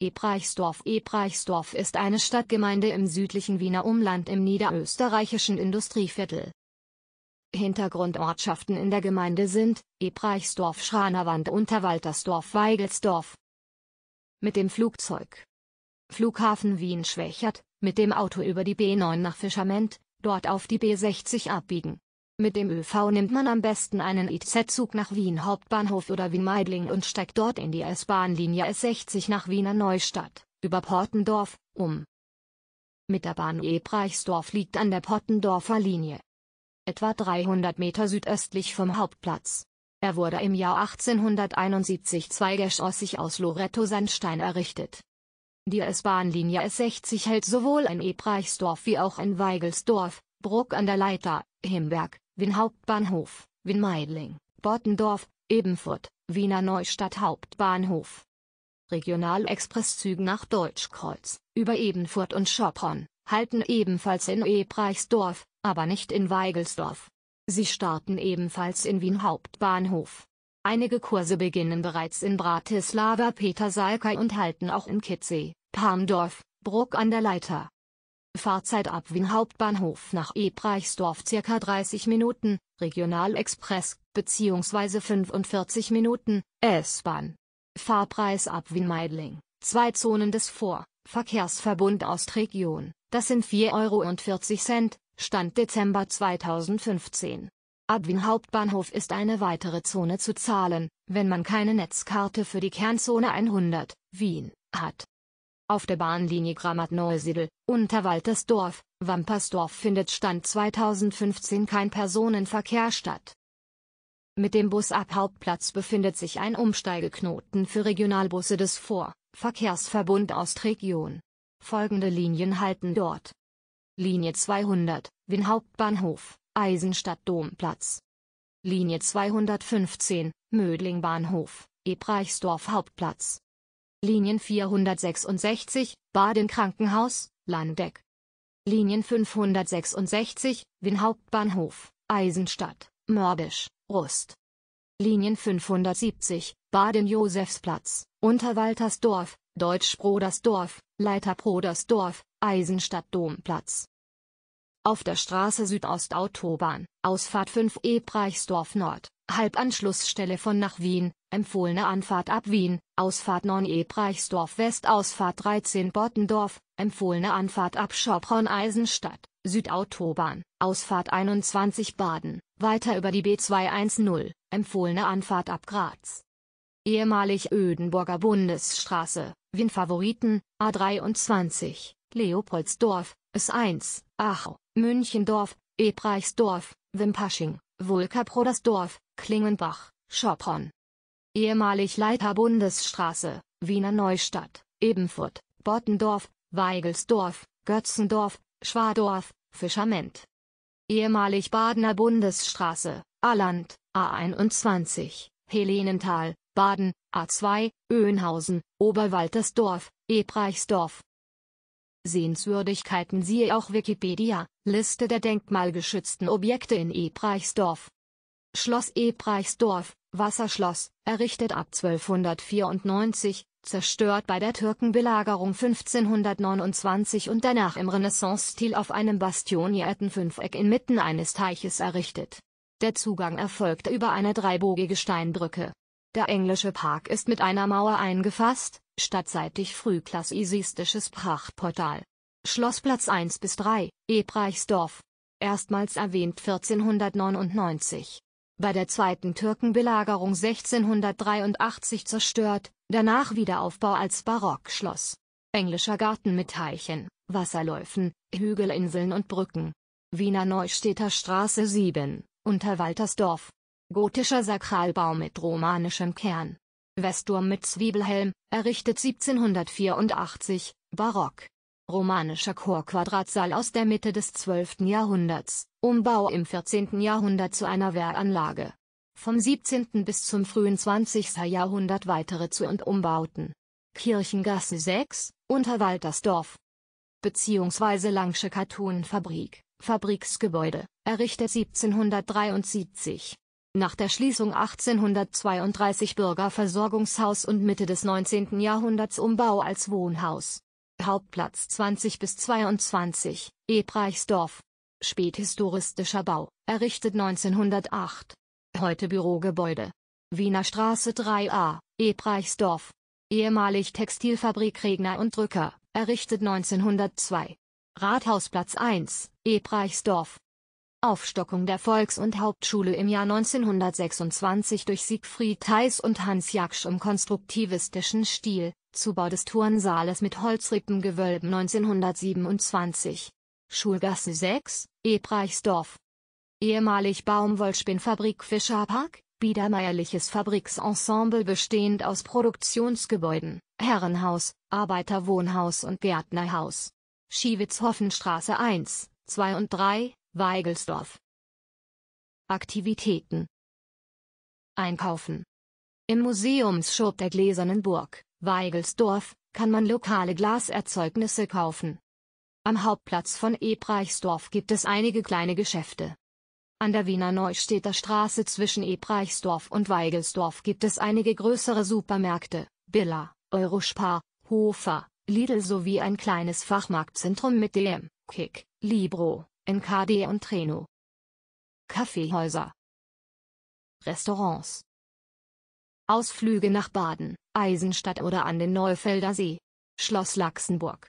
Ebreichsdorf Ebreichsdorf ist eine Stadtgemeinde im südlichen Wiener Umland im niederösterreichischen Industrieviertel. Hintergrundortschaften in der Gemeinde sind Ebreichsdorf Schranerwand Unterwaltersdorf Weigelsdorf. Mit dem Flugzeug. Flughafen Wien Schwächert, mit dem Auto über die B9 nach Fischament, dort auf die B60 abbiegen. Mit dem ÖV nimmt man am besten einen IZ-Zug nach Wien Hauptbahnhof oder Wien-Meidling und steigt dort in die s bahnlinie S60 nach Wiener Neustadt, über Portendorf, um. Mit der Bahn Ebreichsdorf liegt an der Pottendorfer Linie. Etwa 300 Meter südöstlich vom Hauptplatz. Er wurde im Jahr 1871 zweigeschossig aus Loretto-Sandstein errichtet. Die s bahnlinie S60 hält sowohl in Ebreichsdorf wie auch in Weigelsdorf, Bruck an der Leiter, Himberg, Wien Hauptbahnhof, Wien Meidling, Bottendorf, Ebenfurt, Wiener Neustadt Hauptbahnhof. Regionalexpresszüge nach Deutschkreuz, über Ebenfurt und Schopron, halten ebenfalls in Ebreichsdorf, aber nicht in Weigelsdorf. Sie starten ebenfalls in Wien Hauptbahnhof. Einige Kurse beginnen bereits in Bratislava Petersalka und halten auch in Kitzee, Parmdorf, Bruck an der Leiter, Fahrzeit ab Wien Hauptbahnhof nach Ebreichsdorf circa 30 Minuten, Regionalexpress, bzw. 45 Minuten, S-Bahn. Fahrpreis ab Wien Meidling, zwei Zonen des Vor-, Verkehrsverbund Ostregion, das sind 4,40 Euro, Stand Dezember 2015. Ab Wien Hauptbahnhof ist eine weitere Zone zu zahlen, wenn man keine Netzkarte für die Kernzone 100, Wien, hat. Auf der Bahnlinie grammat Gramatneusiedl, Unterwaltersdorf, Wampersdorf findet Stand 2015 kein Personenverkehr statt. Mit dem Bus ab Hauptplatz befindet sich ein Umsteigeknoten für Regionalbusse des Vor-, Verkehrsverbund Ostregion. Folgende Linien halten dort. Linie 200, Wien Hauptbahnhof, Eisenstadt Domplatz. Linie 215, Mödling Bahnhof, Ebreichsdorf Hauptplatz. Linien 466, Baden Krankenhaus, Landeck. Linien 566, Wien Hauptbahnhof, Eisenstadt, Mörbisch, Rust. Linien 570, Baden-Josefsplatz, Unterwaltersdorf, Deutsch-Brodersdorf, Leiter-Brodersdorf, Eisenstadt-Domplatz. Auf der Straße Südostautobahn, Ausfahrt 5 Ebreichsdorf Nord, Halbanschlussstelle von nach Wien, empfohlene Anfahrt ab Wien, Ausfahrt 9 ebreichsdorf West Ausfahrt 13 Bottendorf, empfohlene Anfahrt ab Schopron-Eisenstadt, Südautobahn, Ausfahrt 21 Baden, weiter über die B210, empfohlene Anfahrt ab Graz. Ehemalig Ödenburger Bundesstraße, Wien Favoriten, A23, Leopoldsdorf, S1, Aachen, Münchendorf, Ebreichsdorf, Wimpasching, Vulka Prodersdorf, Klingenbach, Schopron. Ehemalig Leiter Bundesstraße, Wiener Neustadt, Ebenfurt, Bottendorf, Weigelsdorf, Götzendorf, Schwadorf, Fischerment. Ehemalig Badener Bundesstraße, Alland, A21, Helenenthal, Baden, A2, Öhnhausen, Oberwaltersdorf, Ebreichsdorf, Sehenswürdigkeiten siehe auch Wikipedia, Liste der denkmalgeschützten Objekte in Ebreichsdorf. Schloss Ebreichsdorf, Wasserschloss, errichtet ab 1294, zerstört bei der Türkenbelagerung 1529 und danach im Renaissance-Stil auf einem bastionierten Fünfeck inmitten eines Teiches errichtet. Der Zugang erfolgt über eine dreibogige Steinbrücke. Der englische Park ist mit einer Mauer eingefasst, stadtseitig frühklassisistisches Prachtportal. Schlossplatz 1 bis 3, Ebreichsdorf. Erstmals erwähnt 1499. Bei der zweiten Türkenbelagerung 1683 zerstört, danach Wiederaufbau als Barockschloss. Englischer Garten mit Teichen, Wasserläufen, Hügelinseln und Brücken. Wiener Neustädter Straße 7, Unterwaltersdorf. Gotischer Sakralbau mit romanischem Kern. Westturm mit Zwiebelhelm, errichtet 1784, barock. Romanischer Chorquadratsaal aus der Mitte des 12. Jahrhunderts, Umbau im 14. Jahrhundert zu einer Wehranlage. Vom 17. bis zum frühen 20. Jahrhundert weitere Zu- und Umbauten. Kirchengasse 6, Unterwaltersdorf. Beziehungsweise Langsche Kartonfabrik, Fabriksgebäude, errichtet 1773. Nach der Schließung 1832 Bürgerversorgungshaus und Mitte des 19. Jahrhunderts Umbau als Wohnhaus. Hauptplatz 20 bis 22, Ebreichsdorf. Späthistoristischer Bau, errichtet 1908. Heute Bürogebäude. Wiener Straße 3a, Ebreichsdorf. Ehemalig Textilfabrik Regner und Drücker, errichtet 1902. Rathausplatz 1, Ebreichsdorf. Aufstockung der Volks- und Hauptschule im Jahr 1926 durch Siegfried Theiss und Hans Jaksch im konstruktivistischen Stil, Zubau des Turnsaales mit Holzrippengewölben 1927. Schulgasse 6, Ebreichsdorf. Ehemalig Baumwollspinnfabrik Fischerpark, biedermeierliches Fabriksensemble bestehend aus Produktionsgebäuden, Herrenhaus, Arbeiterwohnhaus und Gärtnerhaus. Schiewitz-Hoffenstraße 1, 2 und 3, Weigelsdorf. Aktivitäten. Einkaufen. Im Museumsshop der Gläsernen Burg, Weigelsdorf, kann man lokale Glaserzeugnisse kaufen. Am Hauptplatz von Ebreichsdorf gibt es einige kleine Geschäfte. An der Wiener Neustädter Straße zwischen Ebreichsdorf und Weigelsdorf gibt es einige größere Supermärkte, Billa, Eurospar, Hofer, Lidl sowie ein kleines Fachmarktzentrum mit DM, Kick, Libro, NKD und Treno. Kaffeehäuser. Restaurants. Ausflüge nach Baden, Eisenstadt oder an den Neufelder See. Schloss Laxenburg.